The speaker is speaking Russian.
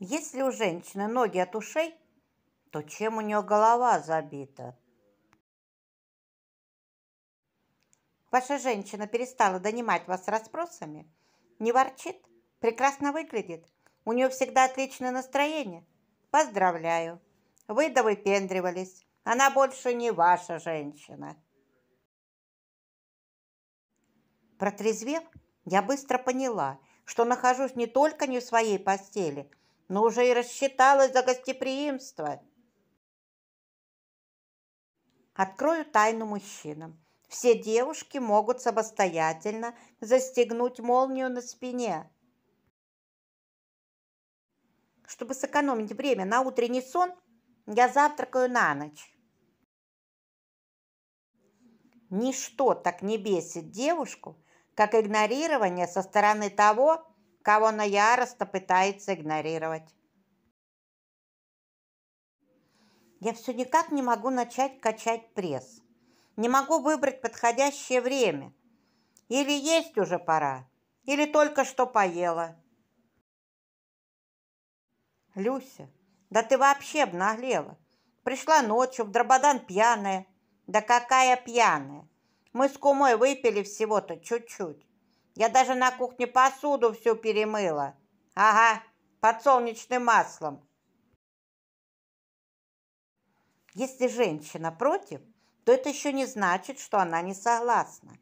Если у женщины ноги от ушей, то чем у нее голова забита? Ваша женщина перестала донимать вас расспросами? Не ворчит? Прекрасно выглядит? У нее всегда отличное настроение? Поздравляю! Вы довыпендривались. Она больше не ваша женщина. Протрезвев, я быстро поняла, что нахожусь не только не в своей постели – но уже и рассчиталась за гостеприимство. Открою тайну мужчинам. Все девушки могут самостоятельно застегнуть молнию на спине. Чтобы сэкономить время на утренний сон, я завтракаю на ночь. Ничто так не бесит девушку, как игнорирование со стороны того, кого она яросто пытается игнорировать. Я все никак не могу начать качать пресс. Не могу выбрать подходящее время. Или есть уже пора, или только что поела. Люся, да ты вообще обнаглела. Пришла ночью, в дрободан пьяная. Да какая пьяная. Мы с кумой выпили всего-то чуть-чуть. Я даже на кухне посуду всю перемыла. Ага, подсолнечным маслом. Если женщина против, то это еще не значит, что она не согласна.